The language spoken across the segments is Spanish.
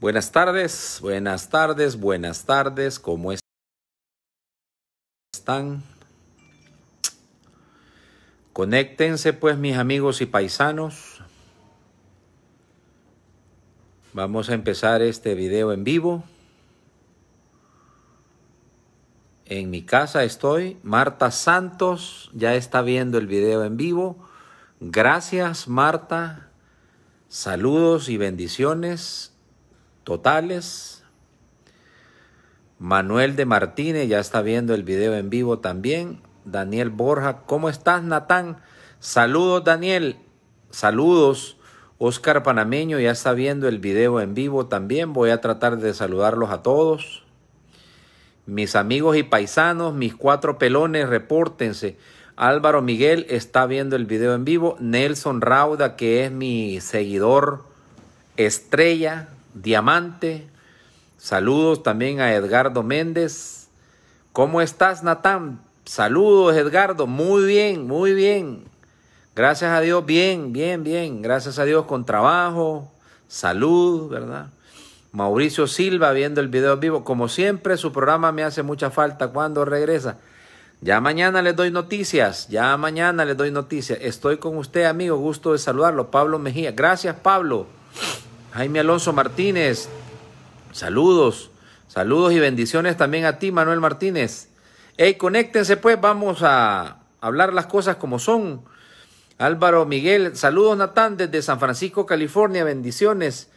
Buenas tardes, buenas tardes, buenas tardes, ¿cómo están? Conéctense pues mis amigos y paisanos. Vamos a empezar este video en vivo. En mi casa estoy. Marta Santos ya está viendo el video en vivo. Gracias Marta. Saludos y bendiciones totales. Manuel de Martínez ya está viendo el video en vivo también. Daniel Borja, ¿cómo estás, Natán? Saludos, Daniel. Saludos. Oscar Panameño ya está viendo el video en vivo también. Voy a tratar de saludarlos a todos. Mis amigos y paisanos, mis cuatro pelones, repórtense. Álvaro Miguel está viendo el video en vivo. Nelson Rauda, que es mi seguidor estrella, Diamante. Saludos también a Edgardo Méndez. ¿Cómo estás, Natán? Saludos, Edgardo. Muy bien, muy bien. Gracias a Dios, bien, bien, bien. Gracias a Dios con trabajo, salud, ¿verdad? Mauricio Silva viendo el video vivo. Como siempre, su programa me hace mucha falta cuando regresa. Ya mañana les doy noticias, ya mañana les doy noticias. Estoy con usted, amigo, gusto de saludarlo. Pablo Mejía, gracias Pablo. Jaime Alonso Martínez, saludos, saludos y bendiciones también a ti, Manuel Martínez. Ey, conéctense pues, vamos a hablar las cosas como son. Álvaro Miguel, saludos Natán desde San Francisco, California, bendiciones.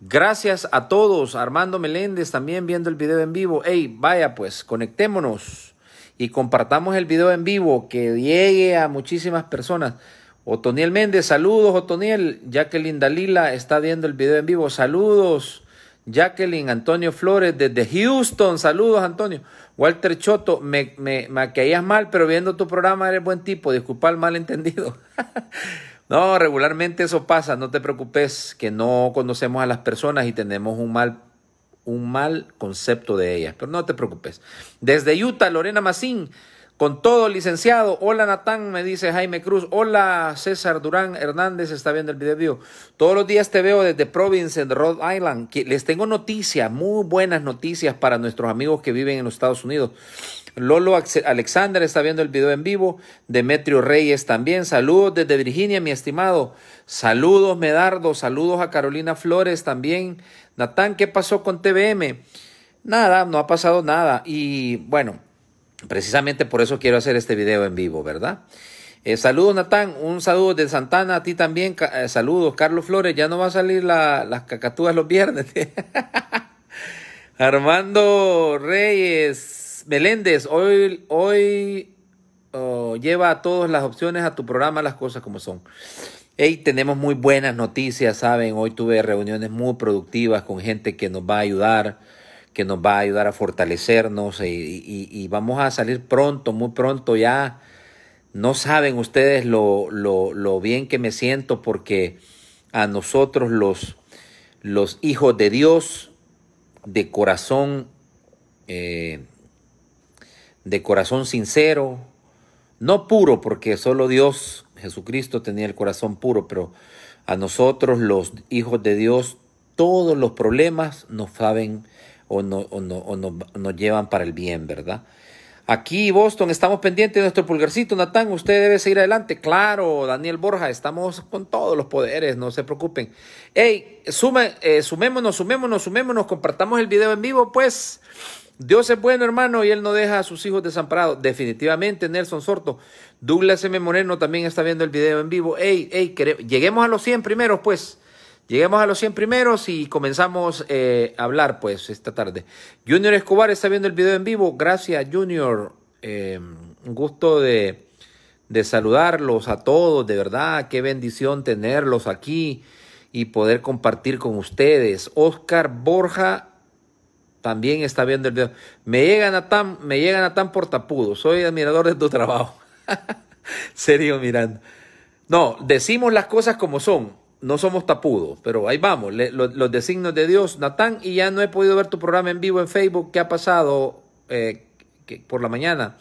Gracias a todos, Armando Meléndez también viendo el video en vivo. Ey, vaya pues, conectémonos y compartamos el video en vivo, que llegue a muchísimas personas. Otoniel Méndez, saludos Otoniel. Jacqueline Dalila está viendo el video en vivo, saludos. Jacqueline Antonio Flores desde Houston, saludos Antonio. Walter Choto, me, me, mal, pero viendo tu programa eres buen tipo, disculpa el malentendido. no, regularmente eso pasa, no te preocupes, que no conocemos a las personas y tenemos un mal un mal concepto de ellas, pero no te preocupes. Desde Utah, Lorena Macín, con todo, licenciado. Hola, Natán, me dice Jaime Cruz. Hola, César Durán Hernández, está viendo el video. Todos los días te veo desde Province, en Rhode Island. Les tengo noticias, muy buenas noticias para nuestros amigos que viven en los Estados Unidos. Lolo Alexander está viendo el video en vivo. Demetrio Reyes también. Saludos desde Virginia, mi estimado. Saludos, Medardo. Saludos a Carolina Flores también. Natán, ¿qué pasó con TVM? Nada, no ha pasado nada. Y bueno. Precisamente por eso quiero hacer este video en vivo, ¿verdad? Eh, saludos, Natán. Un saludo de Santana. A ti también. Eh, saludos, Carlos Flores. Ya no va a salir la, las cacatúas los viernes. Armando Reyes Meléndez. Hoy, hoy oh, lleva a todas las opciones a tu programa, las cosas como son. tenemos muy buenas noticias, ¿saben? Hoy tuve reuniones muy productivas con gente que nos va a ayudar que nos va a ayudar a fortalecernos eh, y, vamos a salir pronto, muy pronto ya. No saben ustedes lo, bien que me siento porque a nosotros los, los hijos de Dios de corazón, eh, de corazón sincero, no puro, porque solo Dios, Jesucristo tenía el corazón puro, pero a nosotros los hijos de Dios, todos los problemas nos saben o, no, no, nos llevan para el bien, ¿verdad? Aquí, Boston, estamos pendientes de nuestro pulgarcito, Natán. Usted debe seguir adelante. Claro, Daniel Borja, estamos con todos los poderes, no se preocupen. Hey, eh, sumémonos, sumémonos, sumémonos, compartamos el video en vivo, pues. Dios es bueno, hermano, y Él no deja a sus hijos desamparados. Definitivamente, Nelson Sorto. Douglas M. Moreno también está viendo el video en vivo. Hey, hey, lleguemos a los 100 primeros, pues. Lleguemos a los 100 primeros y comenzamos eh, a hablar pues esta tarde. Junior Escobar está viendo el video en vivo. Gracias Junior. Eh, un gusto de, saludarlos a todos, de verdad. Qué bendición tenerlos aquí y poder compartir con ustedes. Oscar Borja también está viendo el video. Me llegan a tan, me llegan a tan por Soy admirador de tu trabajo. Serio mirando. No, decimos las cosas como son no somos tapudos, pero ahí vamos, los designos de Dios, Natán, y ya no he podido ver tu programa en vivo en Facebook, ¿qué ha pasado eh, que, por la mañana?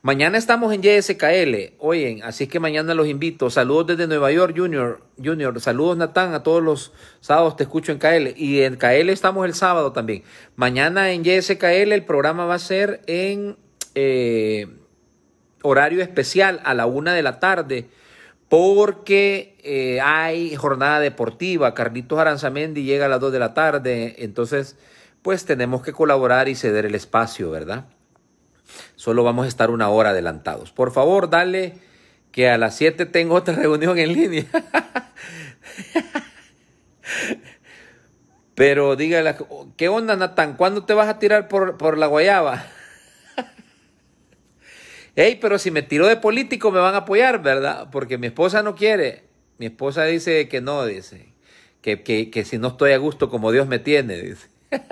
Mañana estamos en YSKL, oyen, así que mañana los invito. Saludos desde Nueva York, Junior. Junior, saludos Natán, a todos los sábados te escucho en KL. Y en KL estamos el sábado también. Mañana en YSKL el programa va a ser en eh, horario especial a la una de la tarde porque eh, hay jornada deportiva. Carlitos Aranzamendi llega a las 2 de la tarde, entonces pues tenemos que colaborar y ceder el espacio, ¿verdad? Solo vamos a estar una hora adelantados. Por favor, dale que a las 7 tengo otra reunión en línea. Pero dígale, ¿qué onda Natán? ¿Cuándo te vas a tirar por, por la guayaba? hey, pero si me tiro de político me van a apoyar, ¿verdad? Porque mi esposa no quiere. Mi esposa dice que no, dice. Que, que si no estoy a gusto como Dios me tiene, dice.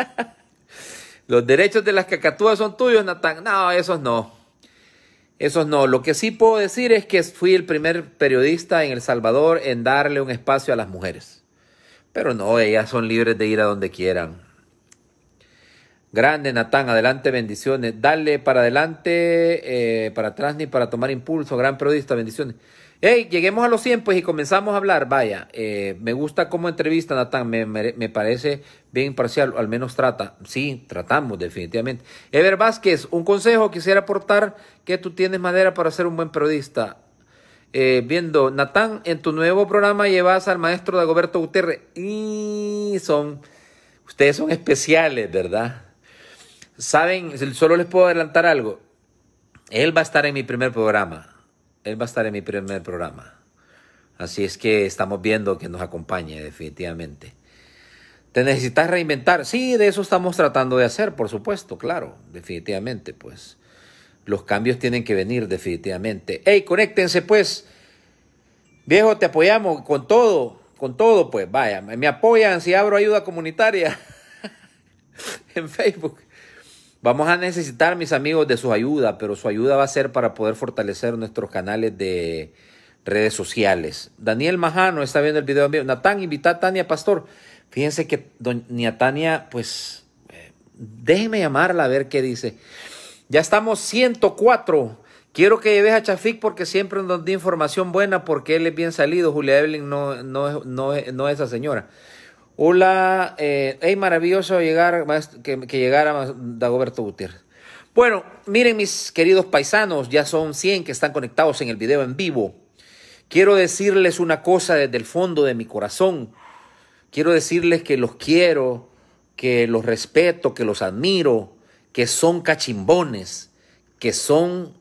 Los derechos de las cacatúas son tuyos, Natán. No, esos no. Esos no. Lo que sí puedo decir es que fui el primer periodista en El Salvador en darle un espacio a las mujeres. Pero no, ellas son libres de ir a donde quieran. Grande, Natán, adelante, bendiciones. Dale para adelante, eh, para atrás ni para tomar impulso. Gran periodista, bendiciones. Hey, lleguemos a los tiempos pues, y comenzamos a hablar. Vaya, eh, me gusta cómo entrevista Natán, me, parece bien imparcial, al menos trata. Sí, tratamos, definitivamente. Ever Vázquez, un consejo quisiera aportar que tú tienes madera para ser un buen periodista. Eh, viendo, Natán, en tu nuevo programa llevas al maestro Dagoberto Uterre, Y son, ustedes son especiales, ¿verdad? Saben, solo les puedo adelantar algo. Él va a estar en mi primer programa. Él va a estar en mi primer programa. Así es que estamos viendo que nos acompañe definitivamente. ¿Te necesitas reinventar? Sí, de eso estamos tratando de hacer, por supuesto, claro, definitivamente, pues. Los cambios tienen que venir definitivamente. ¡Ey, conéctense pues! Viejo, te apoyamos con todo, con todo, pues, vaya, me apoyan si abro ayuda comunitaria en Facebook. Vamos a necesitar, mis amigos, de su ayuda, pero su ayuda va a ser para poder fortalecer nuestros canales de redes sociales. Daniel Majano está viendo el video. Natán, invita a Tania Pastor. Fíjense que doña Tania, pues, eh, déjeme llamarla a ver qué dice. Ya estamos 104. Quiero que lleves a Chafik porque siempre nos da información buena porque él es bien salido. Julia Evelyn no, no, no, no es esa señora. Hola, eh, maravilloso llegar, que, que llegara Dagoberto Gutiérrez. Bueno, miren mis queridos paisanos, ya son 100 que están conectados en el video en vivo. Quiero decirles una cosa desde el fondo de mi corazón. Quiero decirles que los quiero, que los respeto, que los admiro, que son cachimbones, que son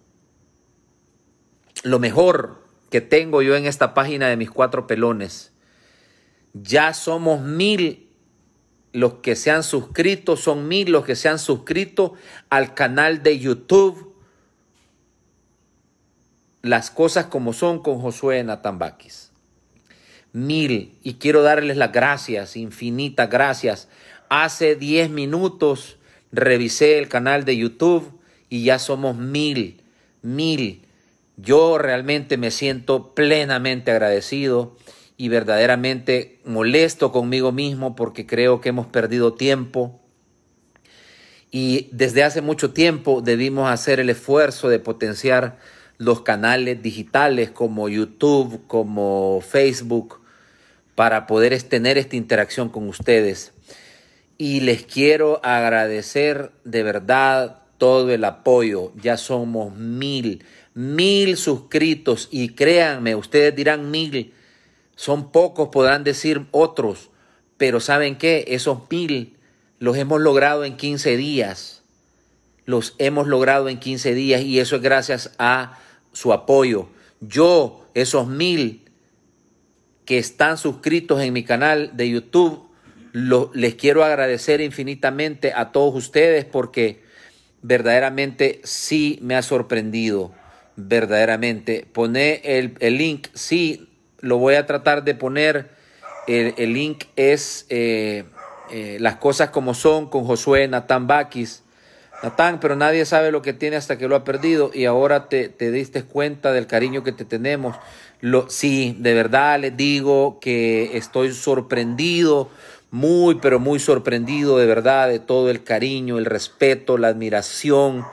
lo mejor que tengo yo en esta página de mis cuatro pelones ya somos mil los que se han suscrito, son mil los que se han suscrito al canal de YouTube. Las cosas como son con Josué Natambakis. Mil. Y quiero darles las gracias, infinitas gracias. Hace diez minutos revisé el canal de YouTube y ya somos mil, mil. Yo realmente me siento plenamente agradecido y verdaderamente molesto conmigo mismo porque creo que hemos perdido tiempo. Y desde hace mucho tiempo debimos hacer el esfuerzo de potenciar los canales digitales como YouTube, como Facebook, para poder tener esta interacción con ustedes. Y les quiero agradecer de verdad todo el apoyo. Ya somos mil, mil suscritos y créanme, ustedes dirán mil son pocos, podrán decir otros, pero ¿saben qué? Esos mil los hemos logrado en 15 días. Los hemos logrado en 15 días y eso es gracias a su apoyo. Yo, esos mil que están suscritos en mi canal de YouTube, les quiero agradecer infinitamente a todos ustedes porque verdaderamente sí me ha sorprendido. Verdaderamente. Poné el, el link, sí, lo voy a tratar de poner. El, link es eh, eh, Las cosas como son con Josué Natán Baquis. Natán, pero nadie sabe lo que tiene hasta que lo ha perdido y ahora te, te diste cuenta del cariño que te tenemos. Lo, sí, de verdad les digo que estoy sorprendido, muy, pero muy sorprendido de verdad de todo el cariño, el respeto, la admiración,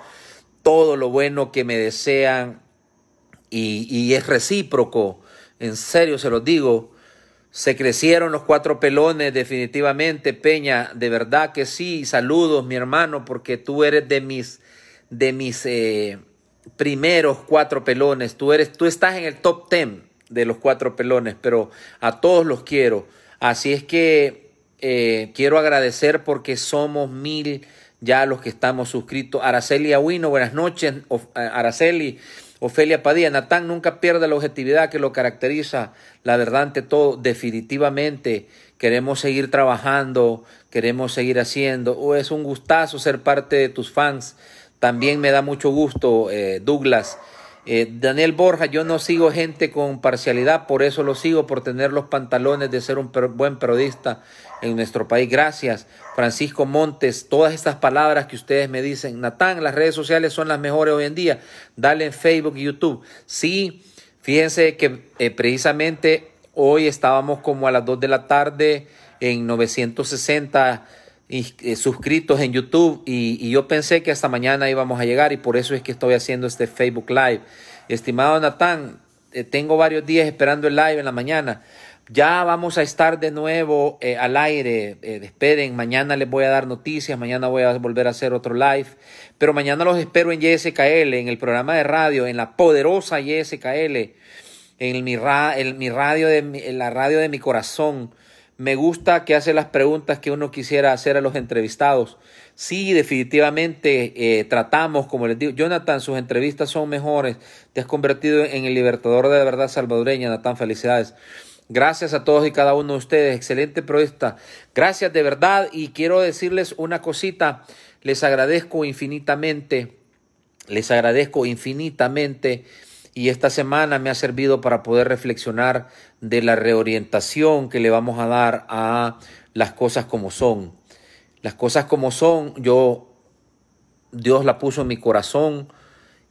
todo lo bueno que me desean y es recíproco. En serio se los digo. Se crecieron los cuatro pelones definitivamente, Peña. De verdad que sí. Saludos, mi hermano, porque tú eres de mis, de mis eh, primeros cuatro pelones. Tú, eres, tú estás en el top ten de los cuatro pelones, pero a todos los quiero. Así es que eh, quiero agradecer porque somos mil ya los que estamos suscritos. Araceli Aguino, buenas noches. Eh, Araceli, Ofelia Padilla, Natán nunca pierda la objetividad que lo caracteriza. La verdad ante todo, definitivamente queremos seguir trabajando, queremos seguir haciendo. Oh, es un gustazo ser parte de tus fans. También me da mucho gusto, eh, Douglas. Eh, Daniel Borja, yo no sigo gente con parcialidad, por eso lo sigo, por tener los pantalones de ser un buen periodista en nuestro país. Gracias, Francisco Montes. Todas estas palabras que ustedes me dicen, Natán, las redes sociales son las mejores hoy en día. Dale en Facebook y YouTube. Sí, fíjense que eh, precisamente hoy estábamos como a las 2 de la tarde en 960 eh, suscritos en YouTube y, yo pensé que hasta mañana íbamos a llegar y por eso es que estoy haciendo este Facebook Live. Estimado Natán, eh, tengo varios días esperando el live en la mañana. Ya vamos a estar de nuevo eh, al aire. Eh, esperen, mañana les voy a dar noticias, mañana voy a volver a hacer otro live. Pero mañana los espero en YSKL, en el programa de radio, en la poderosa YSKL, en mi, en mi radio, de en la radio de mi corazón. Me gusta que hace las preguntas que uno quisiera hacer a los entrevistados. Sí, definitivamente eh, tratamos, como les digo, Jonathan, sus entrevistas son mejores. Te has convertido en el libertador de la verdad salvadoreña, Natán. Felicidades. Gracias a todos y cada uno de ustedes. Excelente propuesta. Gracias de verdad. Y quiero decirles una cosita. Les agradezco infinitamente. Les agradezco infinitamente. Y esta semana me ha servido para poder reflexionar de la reorientación que le vamos a dar a las cosas como son. Las cosas como son, yo, Dios la puso en mi corazón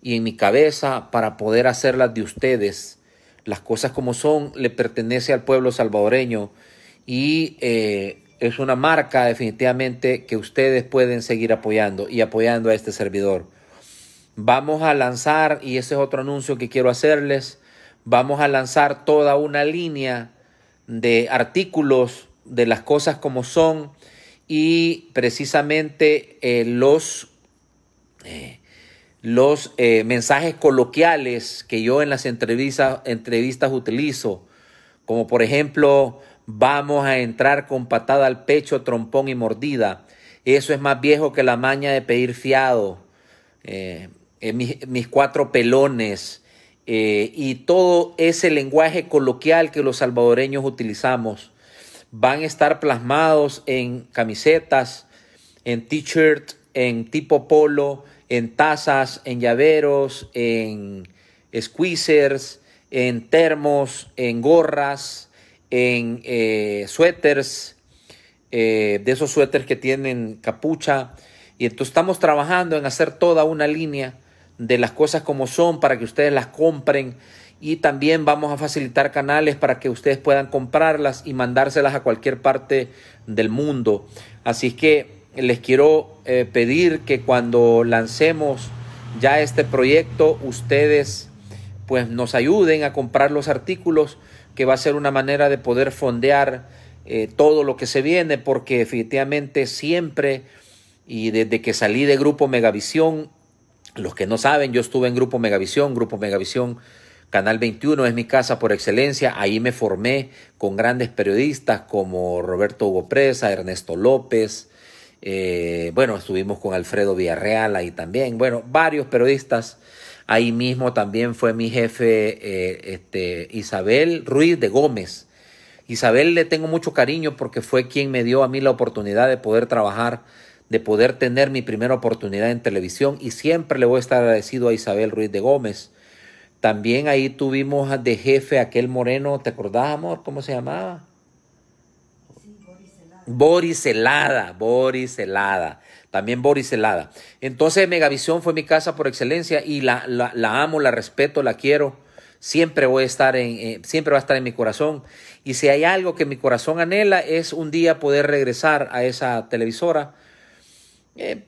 y en mi cabeza para poder hacerlas de ustedes las cosas como son, le pertenece al pueblo salvadoreño y eh, es una marca definitivamente que ustedes pueden seguir apoyando y apoyando a este servidor. Vamos a lanzar, y ese es otro anuncio que quiero hacerles, vamos a lanzar toda una línea de artículos de las cosas como son y precisamente eh, los... Eh, los eh, mensajes coloquiales que yo en las entrevistas, utilizo, como por ejemplo, vamos a entrar con patada al pecho, trompón y mordida. Eso es más viejo que la maña de pedir fiado, eh, mis, mis, cuatro pelones eh, y todo ese lenguaje coloquial que los salvadoreños utilizamos van a estar plasmados en camisetas, en t-shirt, en tipo polo, en tazas, en llaveros, en squeezers, en termos, en gorras, en eh, suéteres, eh, de esos suéteres que tienen capucha. Y entonces estamos trabajando en hacer toda una línea de las cosas como son para que ustedes las compren y también vamos a facilitar canales para que ustedes puedan comprarlas y mandárselas a cualquier parte del mundo. Así que les quiero eh, pedir que cuando lancemos ya este proyecto, ustedes pues nos ayuden a comprar los artículos, que va a ser una manera de poder fondear eh, todo lo que se viene, porque efectivamente siempre y desde que salí de Grupo Megavisión, los que no saben, yo estuve en Grupo Megavisión, Grupo Megavisión Canal 21 es mi casa por excelencia, ahí me formé con grandes periodistas como Roberto Hugo Presa, Ernesto López, eh, bueno, estuvimos con Alfredo Villarreal ahí también. Bueno, varios periodistas. Ahí mismo también fue mi jefe eh, este, Isabel Ruiz de Gómez. Isabel le tengo mucho cariño porque fue quien me dio a mí la oportunidad de poder trabajar, de poder tener mi primera oportunidad en televisión y siempre le voy a estar agradecido a Isabel Ruiz de Gómez. También ahí tuvimos de jefe aquel moreno, ¿te acordás, amor? ¿Cómo se llamaba? Boris Helada, Boris Helada, también Boris Helada. Entonces Megavisión fue mi casa por excelencia y la, la, amo, la respeto, la quiero. Siempre voy a estar en, eh, siempre va a estar en mi corazón. Y si hay algo que mi corazón anhela es un día poder regresar a esa televisora. Eh,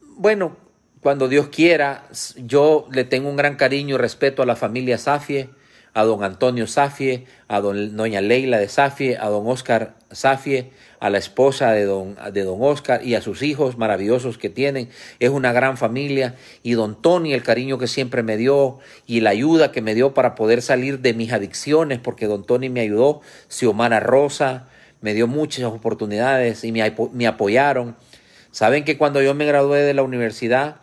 bueno, cuando Dios quiera, yo le tengo un gran cariño y respeto a la familia Safie a don Antonio Safie, a doña Leila de Safie, a don Oscar Safie, a la esposa de don, de don Oscar y a sus hijos maravillosos que tienen. Es una gran familia y don Tony el cariño que siempre me dio y la ayuda que me dio para poder salir de mis adicciones, porque don Tony me ayudó, Xiomara Rosa, me dio muchas oportunidades y me apoyaron. Saben que cuando yo me gradué de la universidad,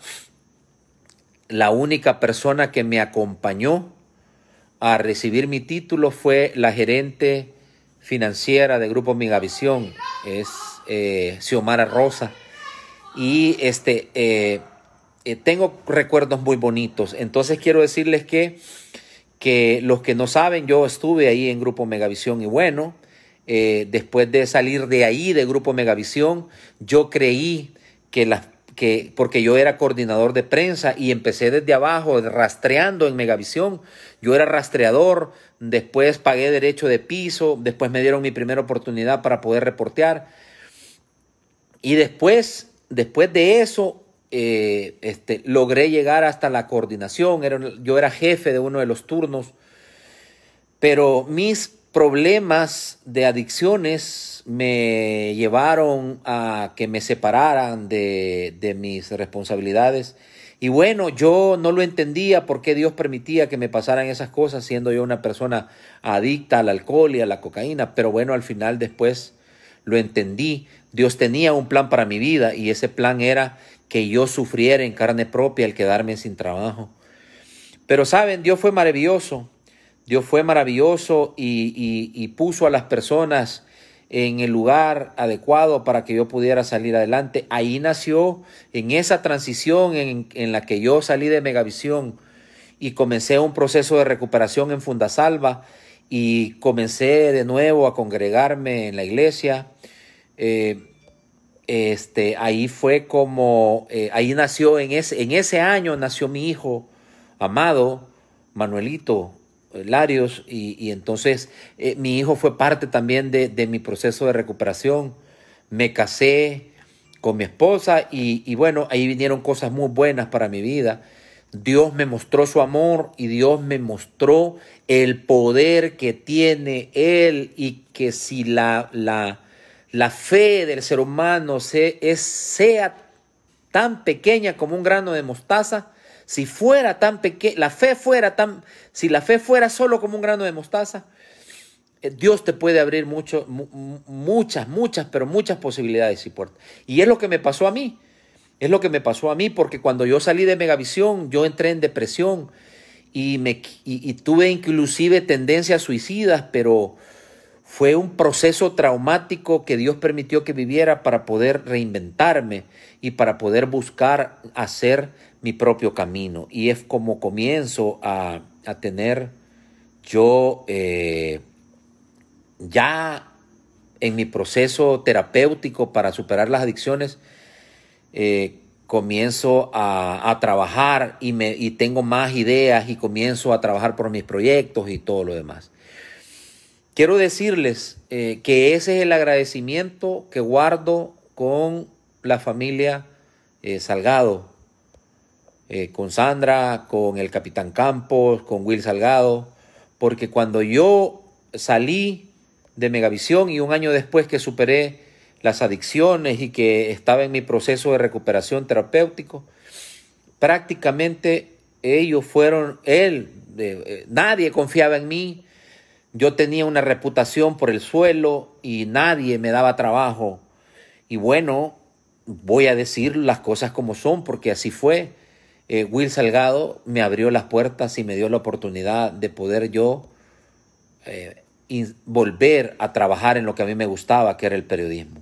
la única persona que me acompañó a recibir mi título fue la gerente financiera de Grupo Megavisión, es eh, Xiomara Rosa. Y este, eh, eh, tengo recuerdos muy bonitos. Entonces quiero decirles que, que los que no saben, yo estuve ahí en Grupo Megavisión y bueno, después de salir de ahí de Grupo Megavisión, yo creí que las que, porque yo era coordinador de prensa y empecé desde abajo, rastreando en Megavisión. Yo era rastreador, después pagué derecho de piso, después me dieron mi primera oportunidad para poder reportear. Y después, después de eso, eh, este, logré llegar hasta la coordinación. yo era jefe de uno de los turnos. Pero mis problemas de adicciones me llevaron a que me separaran de, de mis responsabilidades. Y bueno, yo no lo entendía por qué Dios permitía que me pasaran esas cosas, siendo yo una persona adicta al alcohol y a la cocaína. Pero bueno, al final después lo entendí. Dios tenía un plan para mi vida y ese plan era que yo sufriera en carne propia el quedarme sin trabajo. Pero saben, Dios fue maravilloso. Dios fue maravilloso y, puso a las personas en el lugar adecuado para que yo pudiera salir adelante. Ahí nació, en esa transición en, la que yo salí de Megavisión y comencé un proceso de recuperación en Fundasalva y comencé de nuevo a congregarme en la iglesia. Eh, este, ahí fue como, eh, ahí nació, en ese, en ese año nació mi hijo amado, Manuelito, Larios y, entonces eh, mi hijo fue parte también de, mi proceso de recuperación. Me casé con mi esposa y, bueno, ahí vinieron cosas muy buenas para mi vida. Dios me mostró su amor y Dios me mostró el poder que tiene Él y que si la, la, la fe del ser humano se, es, sea tan pequeña como un grano de mostaza, si fuera tan pequeña, la fe fuera tan, si la fe fuera solo como un grano de mostaza, eh, Dios te puede abrir mucho, muchas, muchas, pero muchas posibilidades y puertas. Y es lo que me pasó a mí. Es lo que me pasó a mí, porque cuando yo salí de Megavisión, yo entré en depresión y tuve inclusive tendencias suicidas, pero fue un proceso traumático que Dios permitió que viviera para poder reinventarme y para poder buscar hacer mi propio camino. Y es como comienzo a, tener yo eh, ya en mi proceso terapéutico para superar las adicciones, eh, comienzo a, trabajar y, me, tengo más ideas y comienzo a trabajar por mis proyectos y todo lo demás. Quiero decirles eh, que ese es el agradecimiento que guardo con la familia Salgado, eh, con Sandra, con el capitán Campos, con Will Salgado, porque cuando yo salí de Megavisión y un año después que superé las adicciones y que estaba en mi proceso de recuperación terapéutico, prácticamente ellos fueron, él, eh, nadie confiaba en mí, yo tenía una reputación por el suelo y nadie me daba trabajo. Y bueno, voy a decir las cosas como son, porque así fue. Eh, Will Salgado me abrió las puertas y me dio la oportunidad de poder yo eh, volver a trabajar en lo que a mí me gustaba, que era el periodismo.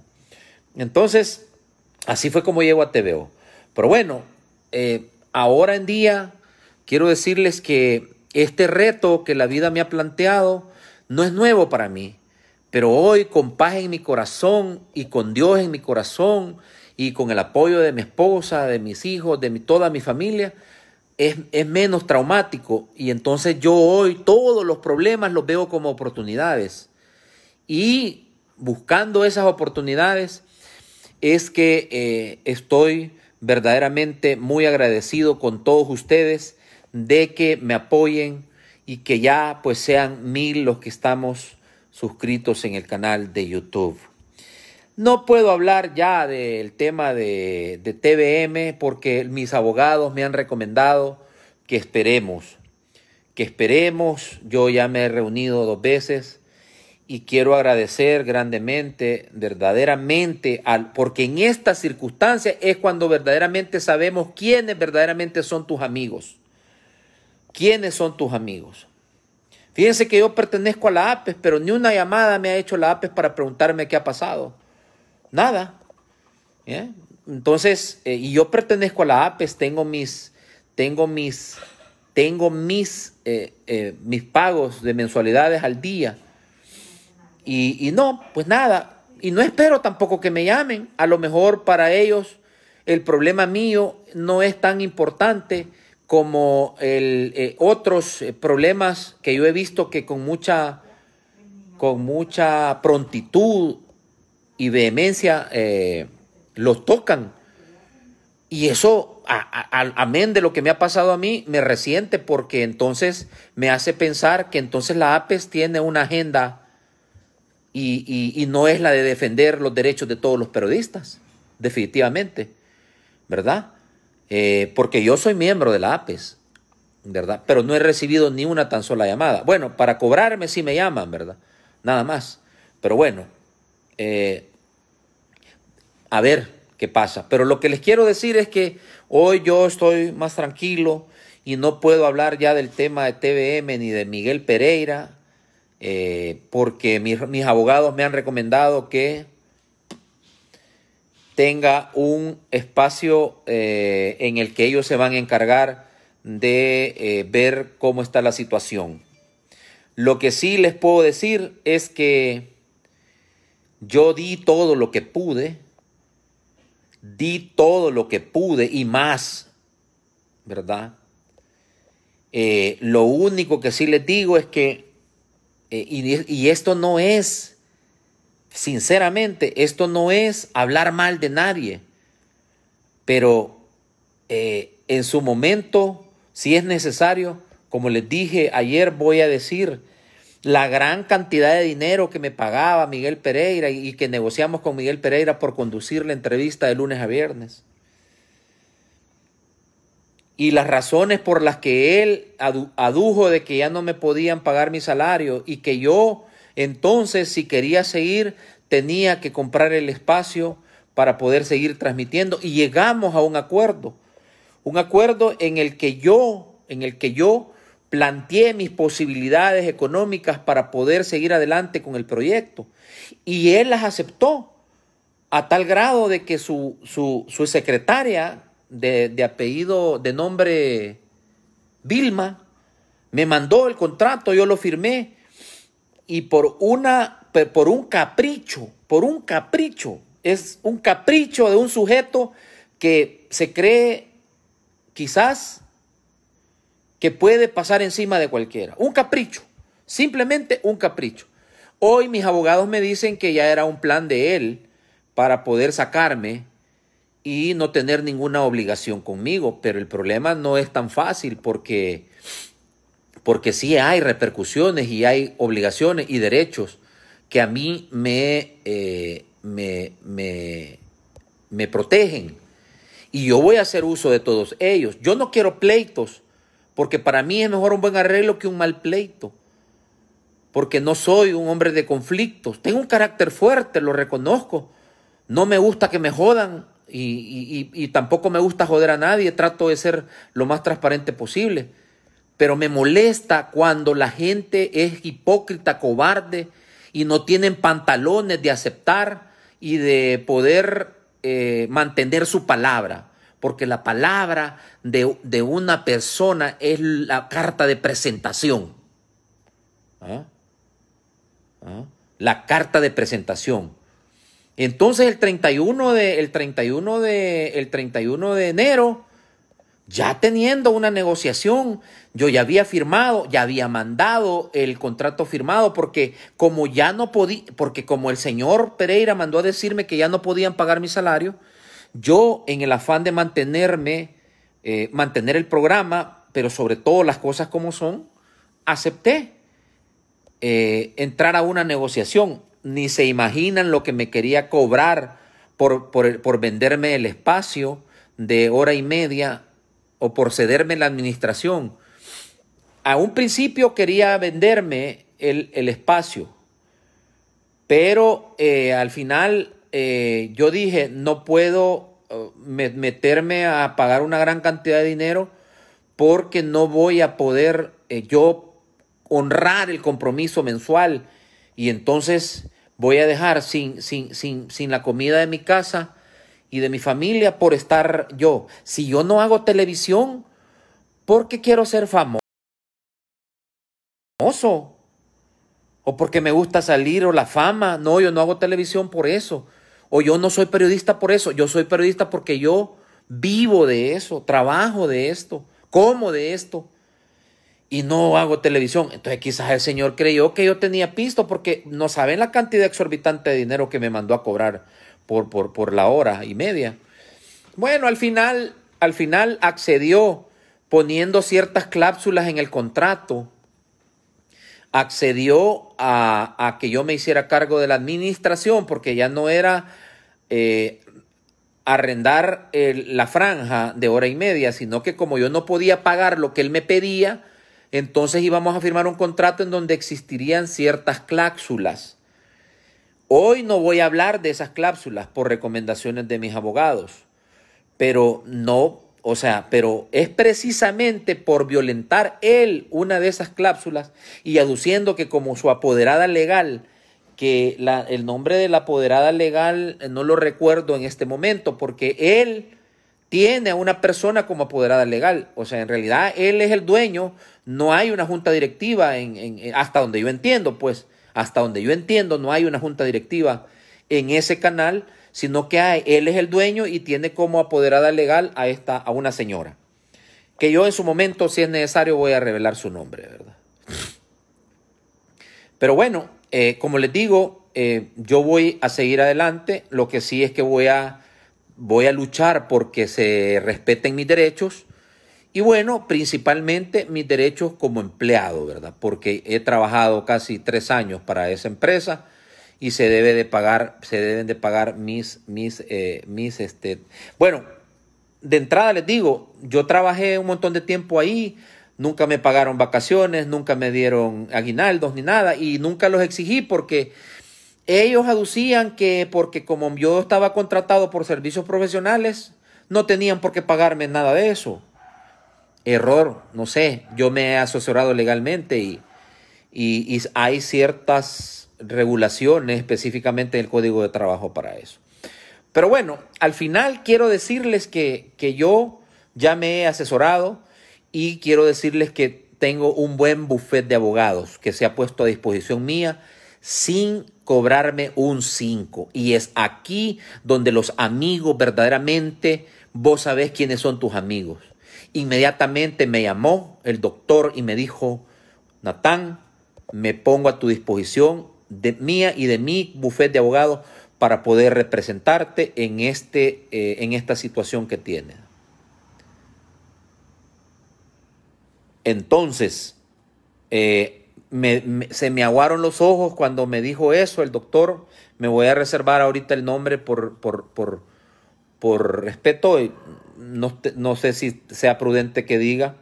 Entonces, así fue como llego a TVO. Pero bueno, eh, ahora en día quiero decirles que este reto que la vida me ha planteado no es nuevo para mí, pero hoy con paz en mi corazón y con Dios en mi corazón y con el apoyo de mi esposa, de mis hijos, de toda mi familia, es, menos traumático. Y entonces yo hoy todos los problemas los veo como oportunidades. Y buscando esas oportunidades es que eh, estoy verdaderamente muy agradecido con todos ustedes de que me apoyen y que ya pues sean mil los que estamos suscritos en el canal de YouTube. No puedo hablar ya del tema de, de TBM porque mis abogados me han recomendado que esperemos, que esperemos. Yo ya me he reunido dos veces y quiero agradecer grandemente, verdaderamente, al, porque en estas circunstancias es cuando verdaderamente sabemos quiénes verdaderamente son tus amigos. ¿Quiénes son tus amigos? Fíjense que yo pertenezco a la APES, pero ni una llamada me ha hecho la APES para preguntarme qué ha pasado nada. Entonces, eh, y yo pertenezco a la APES, tengo mis, tengo mis, tengo mis, eh, eh, mis pagos de mensualidades al día. Y, no, pues nada. Y no espero tampoco que me llamen. A lo mejor para ellos el problema mío no es tan importante como el, otros problemas que yo he visto que con mucha, con mucha prontitud y vehemencia eh, los tocan. Y eso, amén de lo que me ha pasado a mí, me resiente porque entonces me hace pensar que entonces la APES tiene una agenda y, no es la de defender los derechos de todos los periodistas, definitivamente, ¿verdad? Eh, porque yo soy miembro de la APES, ¿verdad? Pero no he recibido ni una tan sola llamada. Bueno, para cobrarme sí me llaman, ¿verdad? Nada más. Pero bueno, eh, a ver qué pasa. Pero lo que les quiero decir es que hoy yo estoy más tranquilo y no puedo hablar ya del tema de TVM ni de Miguel Pereira, eh, porque mis, abogados me han recomendado que tenga un espacio eh, en el que ellos se van a encargar de eh, ver cómo está la situación. Lo que sí les puedo decir es que yo di todo lo que pude di todo lo que pude y más, ¿verdad? Eh, lo único que sí les digo es que, eh, y, esto no es, sinceramente, esto no es hablar mal de nadie, pero eh, en su momento, si es necesario, como les dije ayer, voy a decir, la gran cantidad de dinero que me pagaba Miguel Pereira y, que negociamos con Miguel Pereira por conducir la entrevista de lunes a viernes. Y las razones por las que él adujo de que ya no me podían pagar mi salario y que yo entonces si quería seguir tenía que comprar el espacio para poder seguir transmitiendo y llegamos a un acuerdo, un acuerdo en el que yo, en el que yo planteé mis posibilidades económicas para poder seguir adelante con el proyecto. Y él las aceptó a tal grado de que su, secretaria de, de, apellido, de nombre Vilma, me mandó el contrato, yo lo firmé. Y por, una, por un capricho, por un capricho, es un capricho de un sujeto que se cree quizás que puede pasar encima de cualquiera. Un capricho, simplemente un capricho. Hoy mis abogados me dicen que ya era un plan de él para poder sacarme y no tener ninguna obligación conmigo, pero el problema no es tan fácil porque porque sí hay repercusiones y hay obligaciones y derechos que a mí me, eh, me, me, me protegen. Y yo voy a hacer uso de todos ellos. Yo no quiero pleitos porque para mí es mejor un buen arreglo que un mal pleito. Porque no soy un hombre de conflictos. Tengo un carácter fuerte, lo reconozco. No me gusta que me jodan y, tampoco me gusta joder a nadie. Trato de ser lo más transparente posible. Pero me molesta cuando la gente es hipócrita, cobarde y no tienen pantalones de aceptar y de poder eh, mantener su palabra porque la palabra de, una persona es la carta de presentación. ¿Ah? ¿Ah? La carta de presentación. Entonces el 31 de, el 31 de, el 31 de enero, ya teniendo una negociación, yo ya había firmado, ya había mandado el contrato firmado porque como ya no podía, porque como el señor Pereira mandó a decirme que ya no podían pagar mi salario, yo, en el afán de mantenerme, eh, mantener el programa, pero sobre todo las cosas como son, acepté eh, entrar a una negociación. Ni se imaginan lo que me quería cobrar por, venderme el espacio de hora y media o por cederme la administración. A un principio quería venderme el, espacio, pero eh, al final eh, yo dije, no puedo eh, meterme a pagar una gran cantidad de dinero porque no voy a poder eh, yo honrar el compromiso mensual y entonces voy a dejar sin, sin, sin, sin la comida de mi casa y de mi familia por estar yo. Si yo no hago televisión, porque quiero ser famoso? ¿O porque me gusta salir o la fama? No, yo no hago televisión por eso. O yo no soy periodista por eso, yo soy periodista porque yo vivo de eso, trabajo de esto, como de esto y no hago televisión. Entonces quizás el señor creyó que yo tenía pisto porque no saben la cantidad exorbitante de dinero que me mandó a cobrar por, por, la hora y media. Bueno, al final, al final accedió poniendo ciertas cláusulas en el contrato. Accedió a, a que yo me hiciera cargo de la administración porque ya no era eh, arrendar la franja de hora y media, sino que como yo no podía pagar lo que él me pedía, entonces íbamos a firmar un contrato en donde existirían ciertas cláusulas. Hoy no voy a hablar de esas cláusulas por recomendaciones de mis abogados, pero no, o sea, pero es precisamente por violentar él una de esas cláusulas y aduciendo que como su apoderada legal que el nombre de la apoderada legal eh, no lo recuerdo en este momento, porque él tiene a una persona como apoderada legal. O sea, en realidad él es el dueño, no hay una junta directiva, en, hasta donde yo entiendo, pues, hasta donde yo entiendo, no hay una junta directiva en ese canal, sino que él es el dueño y tiene como apoderada legal a, esta, a una señora. Que yo en su momento, si es necesario, voy a revelar su nombre, ¿verdad? Pero bueno, eh, como les digo, eh, yo voy a seguir adelante. Lo que sí es que voy a, voy a luchar porque se respeten mis derechos. Y bueno, principalmente mis derechos como empleado, ¿verdad? Porque he trabajado casi tres años para esa empresa y se debe de pagar, se deben de pagar mis, mis, eh, mis, este, Bueno, de entrada les digo, yo trabajé un montón de tiempo ahí, Nunca me pagaron vacaciones, nunca me dieron aguinaldos ni nada y nunca los exigí porque ellos aducían que porque como yo estaba contratado por servicios profesionales, no tenían por qué pagarme nada de eso. Error, no sé, yo me he asesorado legalmente y, hay ciertas regulaciones específicamente del Código de Trabajo para eso. Pero bueno, al final quiero decirles que, que yo ya me he asesorado, y quiero decirles que tengo un buen buffet de abogados que se ha puesto a disposición mía sin cobrarme un 5. Y es aquí donde los amigos verdaderamente, vos sabés quiénes son tus amigos. Inmediatamente me llamó el doctor y me dijo, Natán, me pongo a tu disposición de mía y de mi buffet de abogados para poder representarte en, este, eh, en esta situación que tienes. Entonces, eh, se me aguaron los ojos cuando me dijo eso el doctor. Me voy a reservar ahorita el nombre por, por, respeto. No, no sé si sea prudente que diga.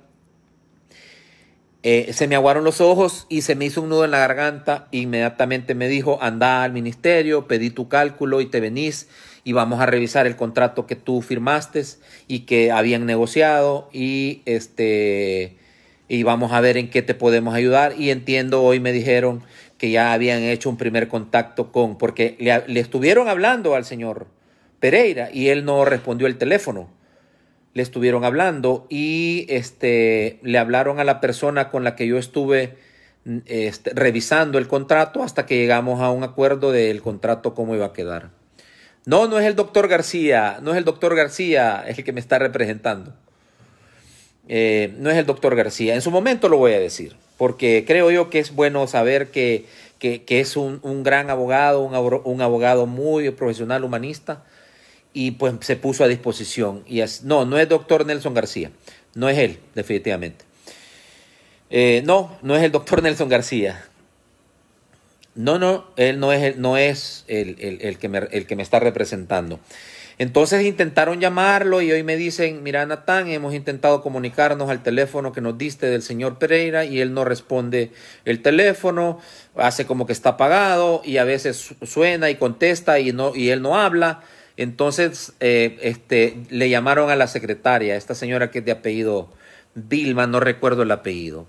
Eh, se me aguaron los ojos y se me hizo un nudo en la garganta. Inmediatamente me dijo, anda al ministerio, pedí tu cálculo y te venís y vamos a revisar el contrato que tú firmaste y que habían negociado y este y vamos a ver en qué te podemos ayudar. Y entiendo, hoy me dijeron que ya habían hecho un primer contacto con, porque le, estuvieron hablando al señor Pereira y él no respondió el teléfono. Le estuvieron hablando y este, le hablaron a la persona con la que yo estuve este, revisando el contrato hasta que llegamos a un acuerdo del contrato, cómo iba a quedar. No, no es el doctor García, no es el doctor García, es el que me está representando. Eh, no es el doctor García. En su momento lo voy a decir, porque creo yo que es bueno saber que, es un, gran abogado, un, abogado muy profesional, humanista, y pues se puso a disposición. es, no, no es doctor Nelson García, no es él, definitivamente. Eh, no, no es el doctor Nelson García. No, no, él no es, no es el, que, el que me está representando. Entonces intentaron llamarlo y hoy me dicen, mira Natán, hemos intentado comunicarnos al teléfono que nos diste del señor Pereira y él no responde el teléfono, hace como que está apagado y a veces suena y contesta y, no, y él no habla. Entonces eh, este, le llamaron a la secretaria, esta señora que es de apellido Vilma, no recuerdo el apellido.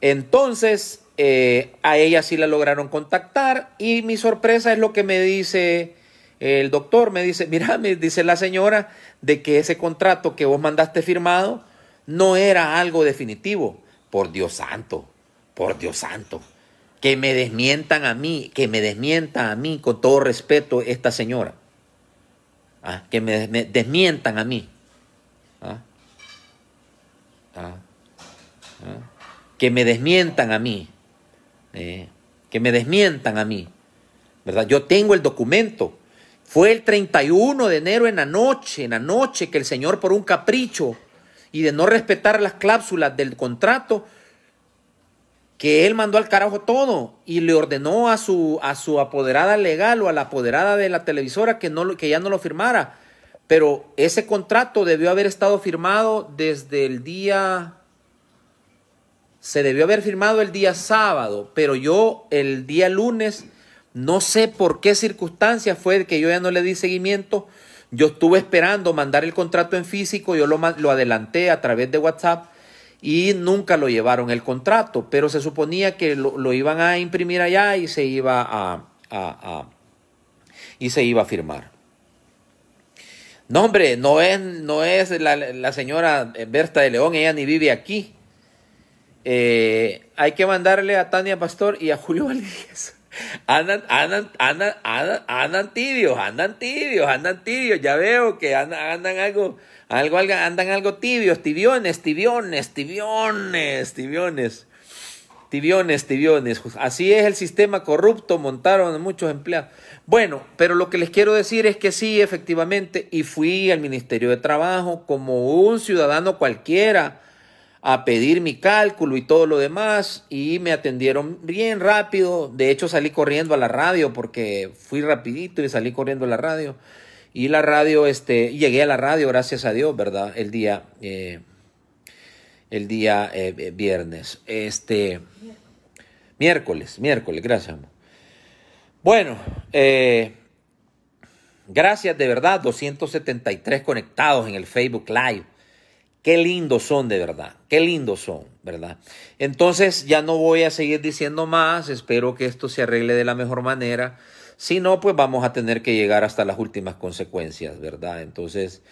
Entonces eh, a ella sí la lograron contactar y mi sorpresa es lo que me dice el doctor me dice, mira, me dice la señora de que ese contrato que vos mandaste firmado no era algo definitivo. Por Dios santo, por Dios santo. Que me desmientan a mí, que me desmienta a mí con todo respeto esta señora. que me desmientan a mí. que eh, me desmientan a mí. que me desmientan a mí. ¿Verdad? Yo tengo el documento. Fue el 31 de enero en la noche, en la noche que el señor por un capricho y de no respetar las cláusulas del contrato, que él mandó al carajo todo y le ordenó a su, a su apoderada legal o a la apoderada de la televisora que, no, que ya no lo firmara. Pero ese contrato debió haber estado firmado desde el día... Se debió haber firmado el día sábado, pero yo el día lunes no sé por qué circunstancia fue que yo ya no le di seguimiento. Yo estuve esperando mandar el contrato en físico, yo lo, adelanté a través de WhatsApp y nunca lo llevaron el contrato, pero se suponía que lo, iban a imprimir allá y se iba a, y se iba a firmar. No, hombre, no es, no es la, señora Berta de León, ella ni vive aquí. Eh, hay que mandarle a Tania Pastor y a Julio Valdés. Andan, andan, andan, andan, andan tibios, andan tibios, andan tibios. Ya veo que andan, algo, algo, andan algo tibios, tibiones, tibiones, tibiones, tibiones, tibiones, tibiones. Así es el sistema corrupto, montaron muchos empleados. Bueno, pero lo que les quiero decir es que sí, efectivamente, y fui al Ministerio de Trabajo como un ciudadano cualquiera a pedir mi cálculo y todo lo demás y me atendieron bien rápido. De hecho salí corriendo a la radio porque fui rapidito y salí corriendo a la radio. Y la radio, este, llegué a la radio, gracias a Dios, ¿verdad? El día, eh, el día eh, eh, viernes, este, miércoles, miércoles, gracias. Bueno, gracias de verdad, 273 conectados en el Facebook Live. Qué lindos son de verdad, qué lindos son, ¿verdad? Entonces ya no voy a seguir diciendo más, espero que esto se arregle de la mejor manera, si no, pues vamos a tener que llegar hasta las últimas consecuencias, ¿verdad? Entonces,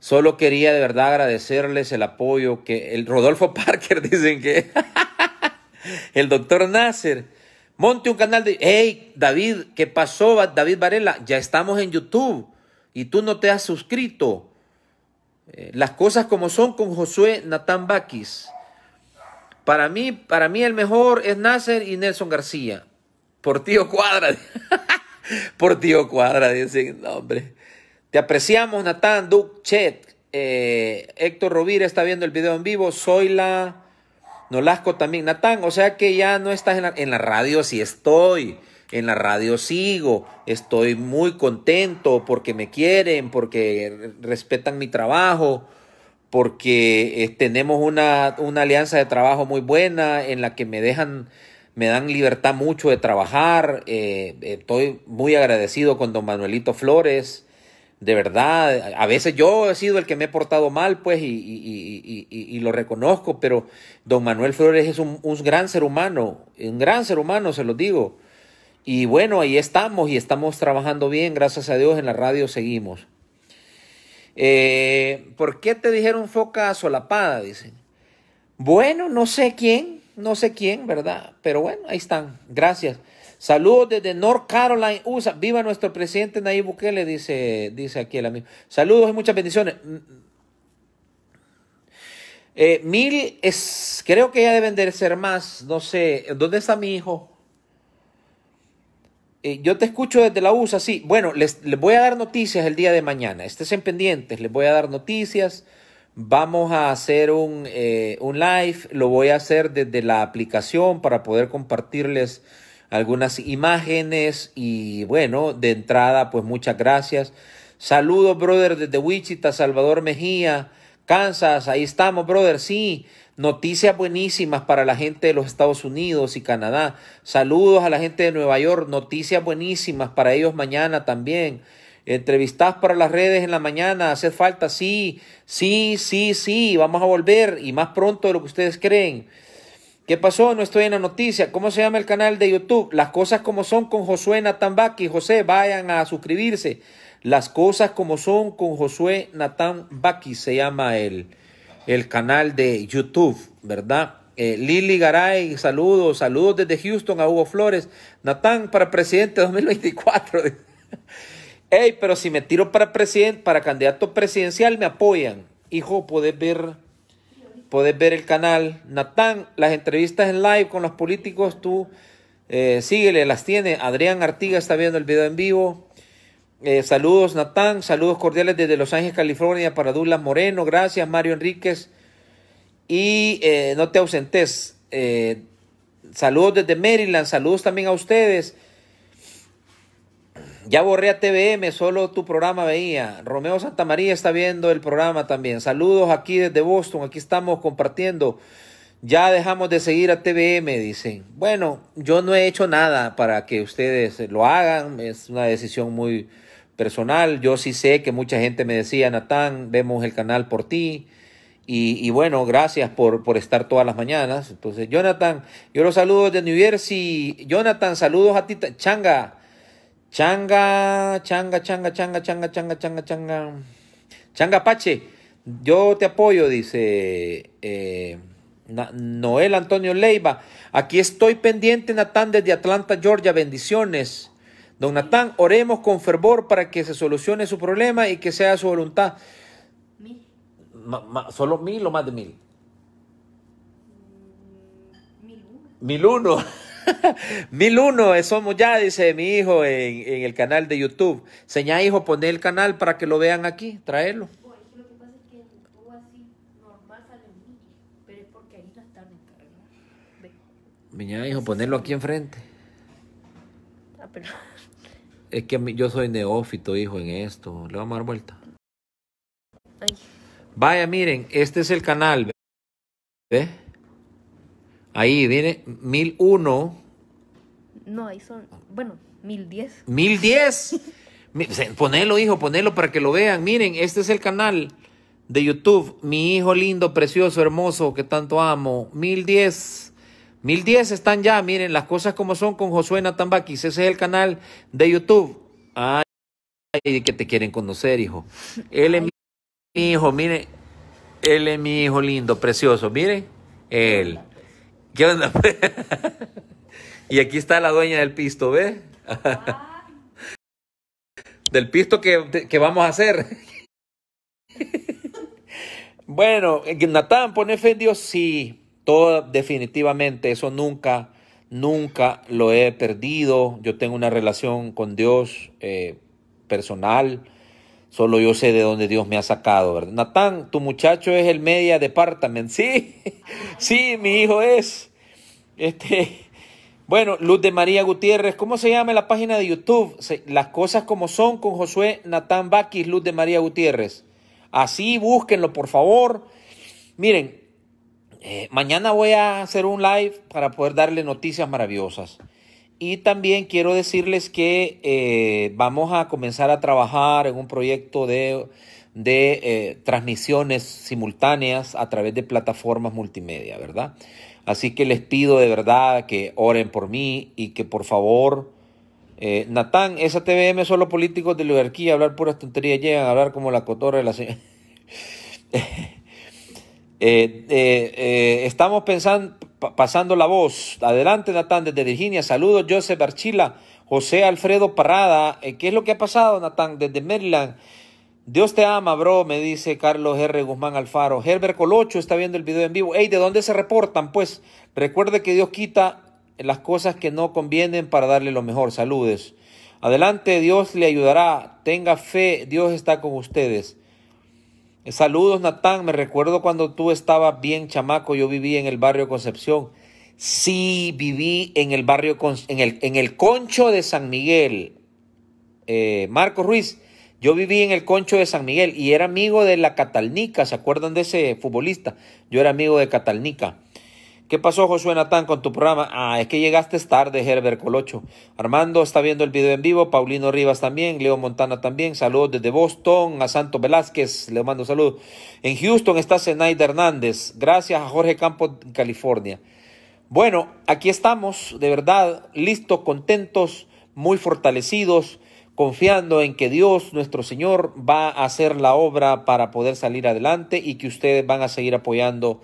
solo quería de verdad agradecerles el apoyo que el Rodolfo Parker dicen que el doctor Nasser, monte un canal de, hey, David, ¿qué pasó, David Varela? Ya estamos en YouTube y tú no te has suscrito. Eh, las cosas como son con Josué Natán Baquis. Para mí, para mí el mejor es Nasser y Nelson García. Por tío Cuadra. Por tío Cuadra, dicen. No, hombre. Te apreciamos, Natán, Duke, Chet. Eh, Héctor Rovira está viendo el video en vivo. Soy la Nolasco también. Natán, o sea que ya no estás en la, radio, si estoy en la radio sigo, estoy muy contento porque me quieren, porque respetan mi trabajo, porque eh, tenemos una, alianza de trabajo muy buena en la que me dejan, me dan libertad mucho de trabajar. Eh, estoy muy agradecido con don Manuelito Flores. De verdad, a veces yo he sido el que me he portado mal, pues, y, y, y, y lo reconozco, pero don Manuel Flores es un, un gran ser humano, un gran ser humano, se lo digo y bueno, ahí estamos y estamos trabajando bien, gracias a Dios en la radio seguimos. Eh, ¿Por qué te dijeron foca solapada? Dicen. Bueno, no sé quién, no sé quién, ¿verdad? Pero bueno, ahí están. Gracias. Saludos desde North Carolina, USA. Viva nuestro presidente Nayib Bukele, dice, dice aquí el amigo. Saludos y muchas bendiciones. Mm, mm. Eh, mil, es, creo que ya deben de ser más, no sé. ¿Dónde está mi hijo? Eh, yo te escucho desde la USA, sí. Bueno, les, les, voy a dar noticias el día de mañana. estés en pendientes, les voy a dar noticias. Vamos a hacer un, eh, un live, lo voy a hacer desde la aplicación para poder compartirles algunas imágenes y bueno, de entrada pues muchas gracias. Saludos, brother, desde Wichita, Salvador Mejía, Kansas, ahí estamos, brother, sí. Noticias buenísimas para la gente de los Estados Unidos y Canadá. Saludos a la gente de Nueva York. Noticias buenísimas para ellos mañana también. Entrevistas para las redes en la mañana. Hace falta. Sí, sí, sí, sí. Vamos a volver y más pronto de lo que ustedes creen. ¿Qué pasó? No estoy en la noticia. ¿Cómo se llama el canal de YouTube? Las cosas como son con Josué Natambaki. José, vayan a suscribirse. Las cosas como son con Josué Natán se llama él el canal de YouTube, ¿verdad? Eh, Lili Garay, saludos, saludos desde Houston a Hugo Flores. Natán para presidente 2024. Ey, pero si me tiro para presidente, para candidato presidencial, me apoyan. Hijo, podés ver, ver el canal. Natán, las entrevistas en live con los políticos, tú eh, síguele, las tiene. Adrián Artiga está viendo el video en vivo. Eh, saludos Natán, saludos cordiales desde Los Ángeles, California para Douglas Moreno, gracias Mario Enríquez y eh, no te ausentes. Eh, saludos desde Maryland, saludos también a ustedes. Ya borré a TVM, solo tu programa veía. Romeo Santamaría está viendo el programa también. Saludos aquí desde Boston, aquí estamos compartiendo. Ya dejamos de seguir a TVM, dicen. Bueno, yo no he hecho nada para que ustedes lo hagan, es una decisión muy, personal. Yo sí sé que mucha gente me decía, Natán, vemos el canal por ti. Y, bueno, gracias por, estar todas las mañanas. Entonces, Jonathan, yo los saludo desde New Jersey. Jonathan, saludos a ti. Changa, changa, changa, changa, changa, changa, changa, changa, changa. Changa Pache, yo te apoyo, dice eh, Noel Antonio Leiva. Aquí estoy pendiente, Natán, desde Atlanta, Georgia. Bendiciones. Don Natán, oremos con fervor para que se solucione su problema y que sea su voluntad. Mil. ¿Solo mil o más de mil? Mil uno. Mil uno. mil uno, eh, somos ya, dice mi hijo en, el canal de YouTube. Señá, hijo, poné el canal para que lo vean aquí, traerlo. Miña, hijo, ponerlo aquí enfrente. Ah, es que yo soy neófito, hijo, en esto. Le vamos a dar vuelta. Vaya, miren, este es el canal. ¿Ve? Ahí viene uno. No, ahí son, bueno, mil diez. Mil diez. ponelo, hijo, ponelo para que lo vean. Miren, este es el canal de YouTube. Mi hijo lindo, precioso, hermoso, que tanto amo. Mil diez. 1010 están ya, miren, las cosas como son con Josué Natambakis, Ese es el canal de YouTube. Ay, que te quieren conocer, hijo. Él es mi hijo, mire. Él es mi hijo lindo, precioso. mire él. ¿Qué onda? y aquí está la dueña del pisto, ¿ves? del pisto que, que vamos a hacer. Bueno, eh, Natán, pone fe Dios, sí todo definitivamente, eso nunca, nunca lo he perdido. Yo tengo una relación con Dios eh, personal. Solo yo sé de dónde Dios me ha sacado, ¿verdad? Natán, tu muchacho es el media department. Sí, sí, mi hijo es. Este, bueno, Luz de María Gutiérrez, ¿cómo se llama la página de YouTube? Las cosas como son con Josué Natán Baquis, Luz de María Gutiérrez. Así búsquenlo, por favor. Miren, eh, mañana voy a hacer un live para poder darle noticias maravillosas. Y también quiero decirles que eh, vamos a comenzar a trabajar en un proyecto de, eh, transmisiones simultáneas a través de plataformas multimedia, ¿verdad? Así que les pido de verdad que oren por mí y que por favor, Natán, esa TVM solo políticos de oligarquía, hablar puras tonterías, llegan a hablar como la cotorra de la señora. Eh, eh, eh, estamos pensando, pasando la voz. Adelante, Natán, desde Virginia. Saludos, Joseph Archila, José Alfredo Parada ¿Qué es lo que ha pasado, Natán, desde Maryland? Dios te ama, bro, me dice Carlos R. Guzmán Alfaro. Herbert Colocho está viendo el video en vivo. Hey, ¿de dónde se reportan? Pues recuerde que Dios quita las cosas que no convienen para darle lo mejor. Saludes. Adelante, Dios le ayudará. Tenga fe, Dios está con ustedes. Saludos, Natán. Me recuerdo cuando tú estabas bien chamaco, yo viví en el barrio Concepción. Sí, viví en el barrio, en el, concho de San Miguel. Eh, Marco Ruiz, yo viví en el concho de San Miguel y era amigo de la Catalnica. ¿Se acuerdan de ese futbolista? Yo era amigo de Catalnica. ¿Qué pasó, Josué Natán, con tu programa? Ah, es que llegaste tarde, Herbert Colocho. Armando está viendo el video en vivo, Paulino Rivas también, Leo Montana también. Saludos desde Boston, a Santo Velázquez, le mando saludos. En Houston está Zenaida Hernández. Gracias a Jorge Campos, California. Bueno, aquí estamos, de verdad, listos, contentos, muy fortalecidos, confiando en que Dios, nuestro Señor, va a hacer la obra para poder salir adelante y que ustedes van a seguir apoyando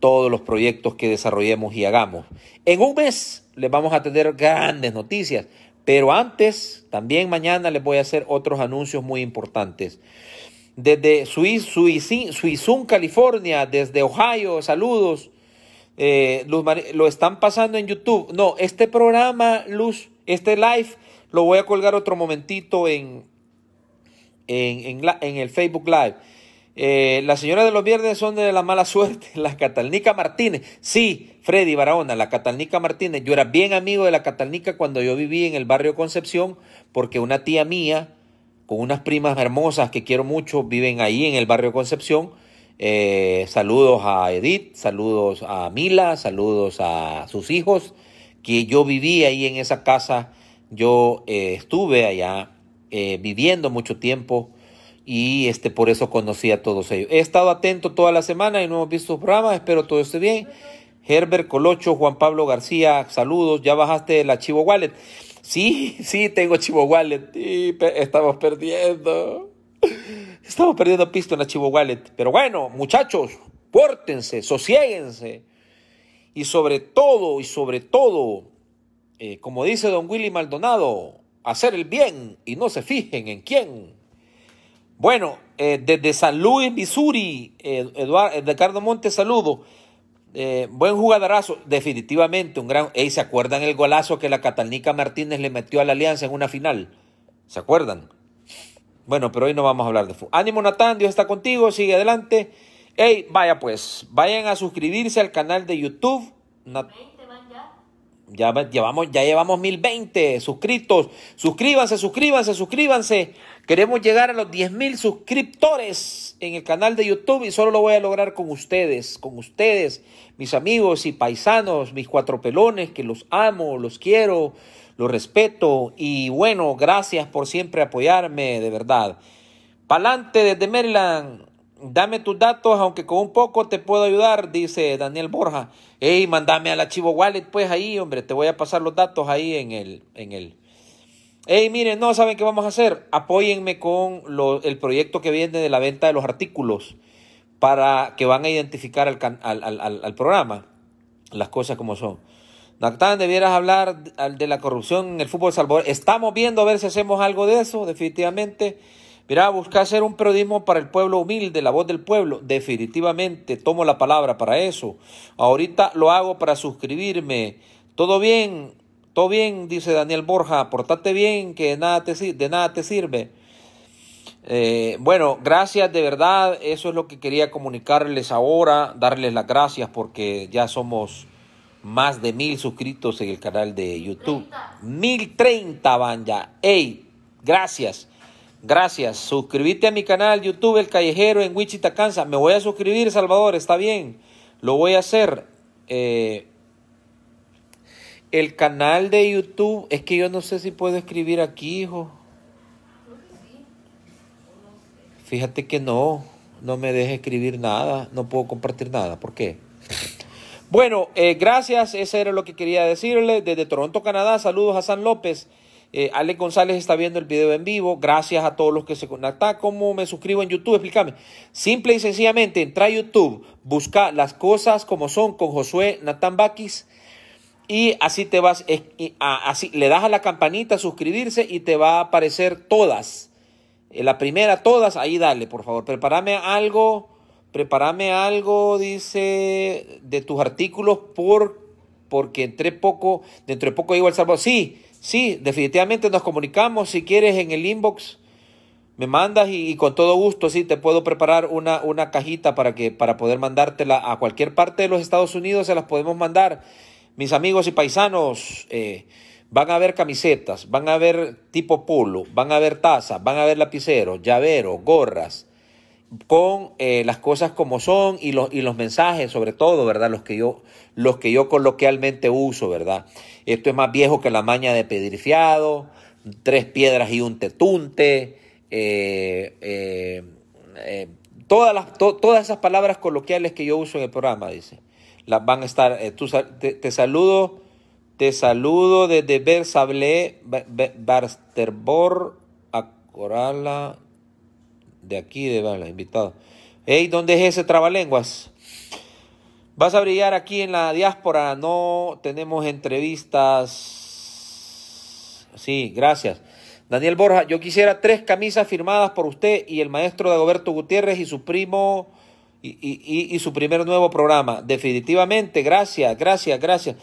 todos los proyectos que desarrollemos y hagamos. En un mes les vamos a tener grandes noticias, pero antes, también mañana les voy a hacer otros anuncios muy importantes. Desde Suizun, California, desde Ohio, saludos. Eh, lo están pasando en YouTube. No, este programa, Luz, este live, lo voy a colgar otro momentito en, en, en el Facebook Live. Eh, las señoras de los viernes son de la mala suerte. La Catalnica Martínez. Sí, Freddy Barahona, la Catalnica Martínez. Yo era bien amigo de la Catalnica cuando yo viví en el barrio Concepción, porque una tía mía, con unas primas hermosas que quiero mucho, viven ahí en el barrio Concepción. Eh, saludos a Edith, saludos a Mila, saludos a sus hijos, que yo viví ahí en esa casa. Yo eh, estuve allá viviendo mucho tiempo y este, por eso conocí a todos ellos. He estado atento toda la semana y no hemos visto sus programas, espero todo esté bien. Herbert Colocho, Juan Pablo García, saludos, ya bajaste el archivo wallet. Sí, sí, tengo Chivo Wallet. estamos perdiendo. Estamos perdiendo pisto en la Chivo Wallet. Pero bueno, muchachos, pórtense, sosiéguense. Y sobre todo, y sobre todo, eh, como dice don Willy Maldonado, hacer el bien y no se fijen en quién. Bueno, eh, desde San Luis, Missouri, eh, Eduardo, eh, Ricardo Montes, saludo. buen jugadorazo, definitivamente un gran. Ey, ¿se acuerdan el golazo que la Catalnica Martínez le metió a la Alianza en una final? ¿Se acuerdan? Bueno, pero hoy no vamos a hablar de fútbol. Ánimo Natán, Dios está contigo, sigue adelante. Ey, vaya pues, vayan a suscribirse al canal de YouTube. ya llevamos, ya llevamos 1020 suscritos. Suscríbanse, suscríbanse, suscríbanse. Queremos llegar a los 10.000 suscriptores en el canal de YouTube y solo lo voy a lograr con ustedes, con ustedes, mis amigos y paisanos, mis cuatro pelones, que los amo, los quiero, los respeto y bueno, gracias por siempre apoyarme, de verdad. Pa'lante desde Maryland, dame tus datos, aunque con un poco te puedo ayudar, dice Daniel Borja. Ey, mandame al archivo wallet, pues ahí, hombre, te voy a pasar los datos ahí en el, en el, hey, miren, no saben qué vamos a hacer, apóyenme con el proyecto que viene de la venta de los artículos para que van a identificar al, programa, las cosas como son. Naktan, debieras hablar de la corrupción en el fútbol Salvador. Estamos viendo a ver si hacemos algo de eso, definitivamente. Mira, busca hacer un periodismo para el pueblo humilde, la voz del pueblo. Definitivamente, tomo la palabra para eso. Ahorita lo hago para suscribirme. Todo bien, todo bien, dice Daniel Borja, portate bien, que de nada te, sirve. Eh, bueno, gracias de verdad, eso es lo que quería comunicarles ahora, darles las gracias porque ya somos más de mil suscritos en el canal de YouTube. Mil treinta van ya. ¡Ey! Gracias. Gracias. Suscríbete a mi canal YouTube El Callejero en Wichita, Kansas. Me voy a suscribir, Salvador, está bien. Lo voy a hacer. Eh, el canal de YouTube, es que yo no sé si puedo escribir aquí, hijo. Fíjate que no, no me deja escribir nada, no puedo compartir nada. ¿Por qué? Bueno, eh, gracias, eso era lo que quería decirle. Desde Toronto, Canadá, saludos a San López. Eh, Ale González está viendo el video en vivo. Gracias a todos los que se conectan. ¿Cómo me suscribo en YouTube? Explícame. Simple y sencillamente, entra a YouTube, busca las cosas como son con Josué Natán Baquis y así te vas, así le das a la campanita, suscribirse y te va a aparecer todas. Eh, la primera, todas, ahí dale, por favor. Prepárame algo, prepárame algo, dice, de tus artículos por, porque entre poco, dentro de poco igual El Salvador. Sí, sí, definitivamente nos comunicamos, si quieres, en el inbox me mandas y, y, con todo gusto sí te puedo preparar una, una cajita para que para poder mandártela a cualquier parte de los Estados Unidos se las podemos mandar mis amigos y paisanos, eh, van a ver camisetas, van a ver tipo polo, van a ver tazas, van a ver lapiceros, llaveros, gorras, con eh, las cosas como son y los, y los mensajes, sobre todo, ¿verdad? Los que, yo, los que yo coloquialmente uso, ¿verdad? Esto es más viejo que la maña de pedir fiado, tres piedras y un tetunte, eh, todas, las, todas esas palabras coloquiales que yo uso en el programa, dice van a estar. Eh, te, saludo, te saludo desde Berzablé Barsterbor, Acorala, de aquí, de Bala, invitado. Hey, ¿dónde es ese trabalenguas? Vas a brillar aquí en la diáspora, no tenemos entrevistas. Sí, gracias. Daniel Borja, yo quisiera tres camisas firmadas por usted y el maestro de Dagoberto Gutiérrez y su primo y, y, y, su primer nuevo programa. Definitivamente, gracias, gracias, gracias.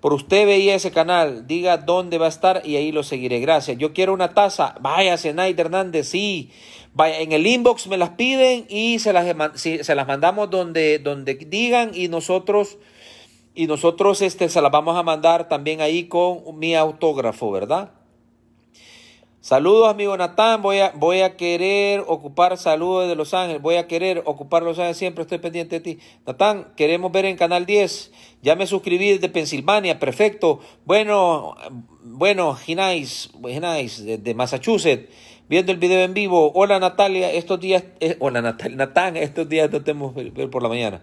Por usted veía ese canal, diga dónde va a estar y ahí lo seguiré. Gracias. Yo quiero una taza. Vaya, Senaide Hernández, sí. Vaya, en el inbox me las piden y se las, se las mandamos donde, donde digan y nosotros, y nosotros este, se las vamos a mandar también ahí con mi autógrafo, ¿verdad? Saludos, amigo Natán. Voy a, voy a querer ocupar saludos de Los Ángeles. Voy a querer ocupar Los Ángeles. Siempre estoy pendiente de ti. Natán, queremos ver en Canal 10. Ya me suscribí desde Pensilvania. Perfecto. Bueno, bueno, Ginais, Ginais, de, Massachusetts. Viendo el video en vivo. Hola, Natalia. Estos días, eh, hola, Natán. Estos días te ver por la mañana.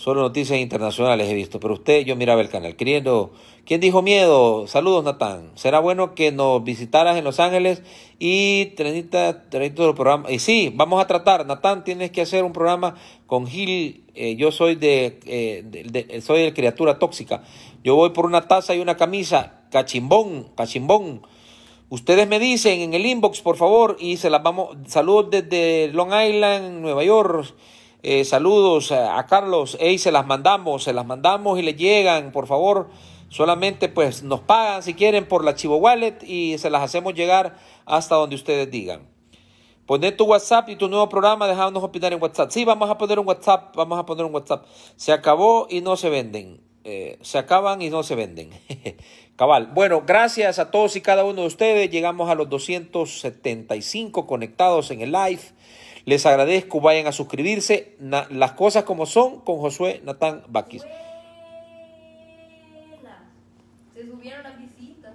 Solo noticias internacionales he visto, pero usted, yo miraba el canal queriendo. ¿Quién dijo miedo? Saludos, Natán. Será bueno que nos visitaras en Los Ángeles y 30, trenita, programa. Y sí, vamos a tratar. Natán, tienes que hacer un programa con Gil. Eh, yo soy de, eh, de, eh, soy el criatura tóxica. Yo voy por una taza y una camisa. Cachimbón, cachimbón. Ustedes me dicen en el inbox, por favor, y se las vamos. Saludos desde Long Island, Nueva York. Eh, saludos a Carlos, eh, se las mandamos, se las mandamos y le llegan, por favor. Solamente pues nos pagan si quieren por la Chivo Wallet y se las hacemos llegar hasta donde ustedes digan. Poner tu WhatsApp y tu nuevo programa, dejarnos opinar en WhatsApp. Sí, vamos a poner un WhatsApp, vamos a poner un WhatsApp. Se acabó y no se venden. Eh, se acaban y no se venden. Cabal. Bueno, gracias a todos y cada uno de ustedes. Llegamos a los 275 conectados en el live. Les agradezco, vayan a suscribirse. las cosas como son con Josué Natán Baquis. Se subieron las visitas.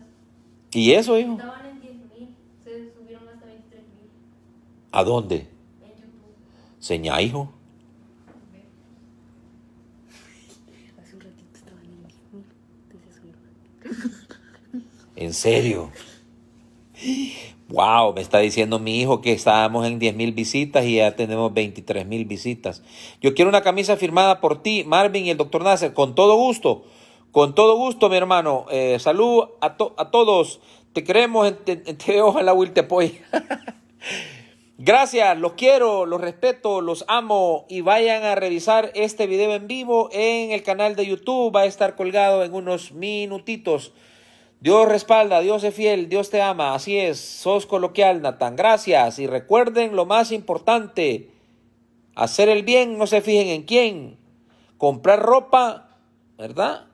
¿Y eso, hijo? Estaban en 10.000, se subieron hasta 23.000. ¿A dónde? En YouTube. Señá, hijo. Hace un ratito estaban en 10.000. ¿En serio? Wow, me está diciendo mi hijo que estábamos en 10 mil visitas y ya tenemos 23 mil visitas. Yo quiero una camisa firmada por ti, Marvin y el doctor Nasser, con todo gusto. Con todo gusto, mi hermano. Eh, salud a, todos. Te queremos, en te ojalá Will te apoye. Gracias, los quiero, los respeto, los amo y vayan a revisar este video en vivo en el canal de YouTube. Va a estar colgado en unos minutitos. Dios respalda, Dios es fiel, Dios te ama. Así es, sos coloquial, Natán. Gracias. Y recuerden lo más importante. Hacer el bien, no se fijen en quién. Comprar ropa, ¿verdad?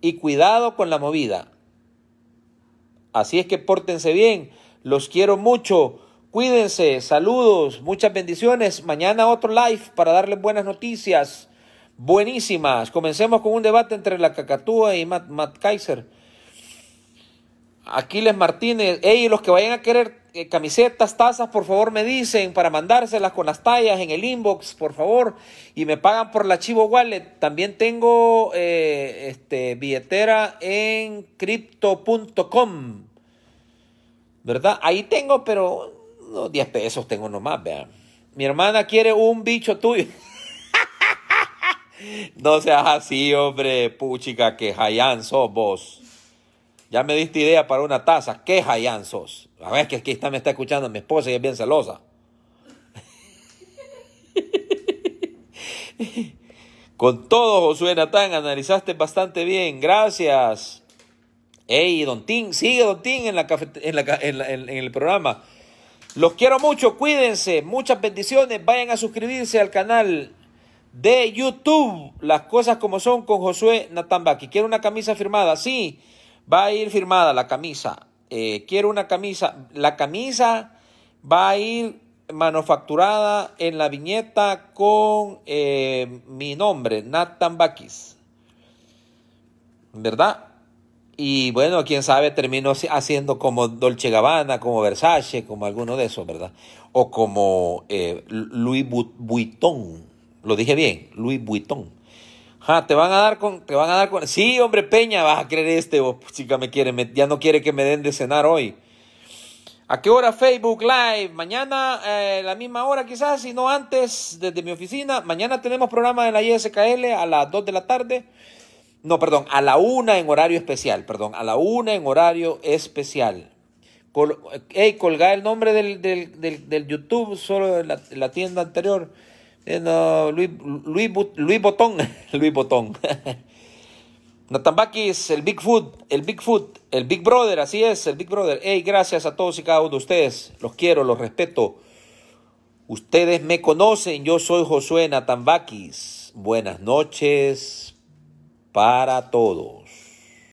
Y cuidado con la movida. Así es que pórtense bien. Los quiero mucho. Cuídense. Saludos. Muchas bendiciones. Mañana otro live para darles buenas noticias. Buenísimas. Comencemos con un debate entre la cacatúa y Matt, Matt Kaiser. Aquiles Martínez, ellos los que vayan a querer eh, camisetas, tazas, por favor me dicen para mandárselas con las tallas en el inbox, por favor, y me pagan por el archivo Wallet. También tengo eh, este, billetera en crypto.com, ¿verdad? Ahí tengo, pero no, 10 pesos tengo nomás, vean. Mi hermana quiere un bicho tuyo. no seas así, hombre, puchica, que Hayan sos vos. Ya me diste idea para una taza. ¿Qué jayanzos. A ver, que aquí está, me está escuchando mi esposa y es bien celosa. Con todo, Josué Natán, analizaste bastante bien. Gracias. Ey, Don Tim, sigue Don Tim en, la, en, en, el programa. Los quiero mucho, cuídense, muchas bendiciones. Vayan a suscribirse al canal de YouTube, Las Cosas Como Son con Josué Natán Baki. Quiero una camisa firmada, sí. Va a ir firmada la camisa. Eh, quiero una camisa. La camisa va a ir manufacturada en la viñeta con eh, mi nombre, Nathan Bakis. ¿Verdad? Y bueno, quién sabe, termino haciendo como Dolce Gabbana, como Versace, como alguno de esos, ¿verdad? O como eh, Louis Vuitton. Lo dije bien, Louis Vuitton te van a dar con, te van a dar con. Sí, hombre, Peña, vas a creer este, vos, chica, me quiere, ya no quiere que me den de cenar hoy. ¿A qué hora Facebook Live? Mañana, eh, la misma hora quizás, si no antes, desde mi oficina. Mañana tenemos programa en la ISKL a las 2 de la tarde. No, perdón, a la 1 en horario especial, perdón, a la 1 en horario especial. Eh, ey, hey, colgá el nombre del, del, del, YouTube solo de la, la tienda anterior. Eh, no, Luis, Luis, Luis Botón, Luis Botón. Natambakis, el Bigfoot, el Bigfoot, el Big Brother, así es, el Big Brother. Hey, gracias a todos y cada uno de ustedes. Los quiero, los respeto. Ustedes me conocen, yo soy Josué Natambakis. Buenas noches para todos.